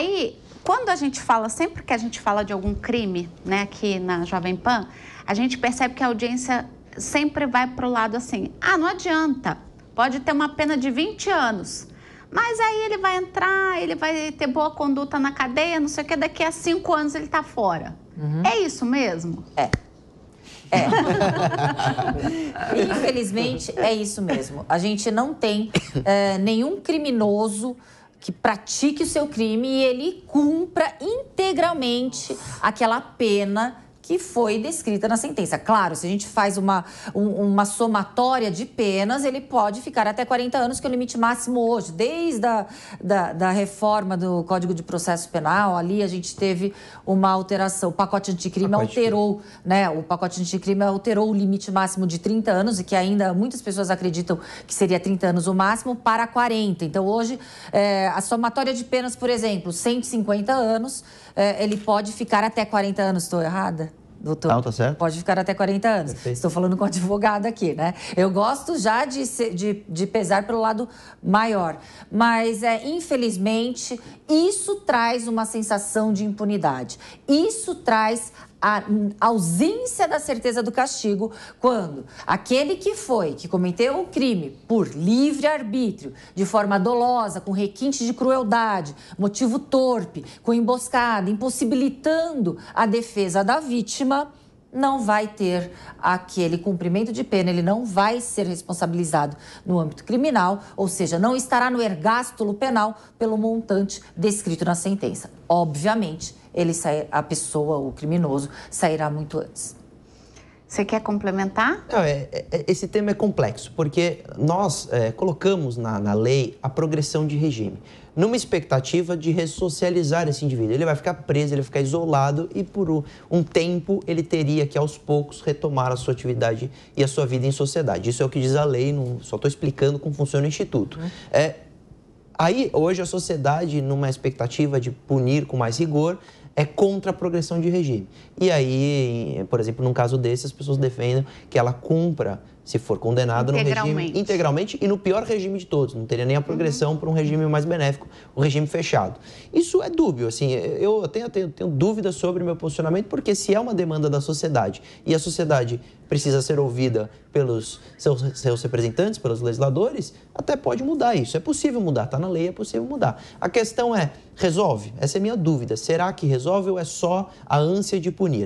Aí, quando a gente fala, sempre que a gente fala de algum crime, né, aqui na Jovem Pan, a gente percebe que a audiência sempre vai para o lado assim: ah, não adianta, pode ter uma pena de 20 anos. Mas aí ele vai entrar, ele vai ter boa conduta na cadeia, não sei o que, daqui a cinco anos ele está fora. Uhum. É isso mesmo? É. É. Infelizmente, é isso mesmo. A gente não tem é, nenhum criminoso que pratique o seu crime e ele cumpra integralmente aquela pena que foi descrita na sentença. Claro, se a gente faz uma, um, uma somatória de penas, ele pode ficar até 40 anos, que é o limite máximo hoje. Desde a da, da reforma do Código de Processo Penal, ali a gente teve uma alteração. O pacote anticrime pacote alterou, né? O pacote anticrime alterou o limite máximo de 30 anos, e que ainda muitas pessoas acreditam que seria 30 anos o máximo, para 40. Então, hoje, é, a somatória de penas, por exemplo, 150 anos, é, ele pode ficar até 40 anos. Estou errada? doutor? Não, tá certo. Pode ficar até 40 anos. Perfeito. Estou falando com advogado aqui, né? Eu gosto já de, de, de pesar pelo lado maior. Mas, é, infelizmente, isso traz uma sensação de impunidade. Isso traz a ausência da certeza do castigo quando aquele que foi, que cometeu o crime por livre arbítrio, de forma dolosa, com requinte de crueldade, motivo torpe, com emboscada, impossibilitando a defesa da vítima, não vai ter aquele cumprimento de pena, ele não vai ser responsabilizado no âmbito criminal, ou seja, não estará no ergástulo penal pelo montante descrito na sentença. Obviamente, ele sair, a pessoa, o criminoso, sairá muito antes. Você quer complementar? Não, é, é, é, esse tema é complexo, porque nós é, colocamos na, na, lei a progressão de regime, numa expectativa de ressocializar esse indivíduo. Ele vai ficar preso, ele vai ficar isolado e por um, um tempo ele teria que, aos poucos, retomar a sua atividade e a sua vida em sociedade. Isso é o que diz a lei, não, só estou explicando como funciona o Instituto. Uhum. É, aí, hoje, a sociedade, numa expectativa de punir com mais rigor, é contra a progressão de regime. E aí, por exemplo, num caso desse, as pessoas defendem que ela cumpra se for condenado no regime integralmente e no pior regime de todos, não teria nem a progressão uhum. para um regime mais benéfico, o regime fechado. Isso é dúbio, assim, eu tenho, tenho, tenho dúvidas sobre o meu posicionamento, porque se é uma demanda da sociedade e a sociedade precisa ser ouvida pelos seus, seus representantes, pelos legisladores, até pode mudar isso. É possível mudar, está na lei, é possível mudar. A questão é, resolve? Essa é a minha dúvida. Será que resolve ou é só a ânsia de punir?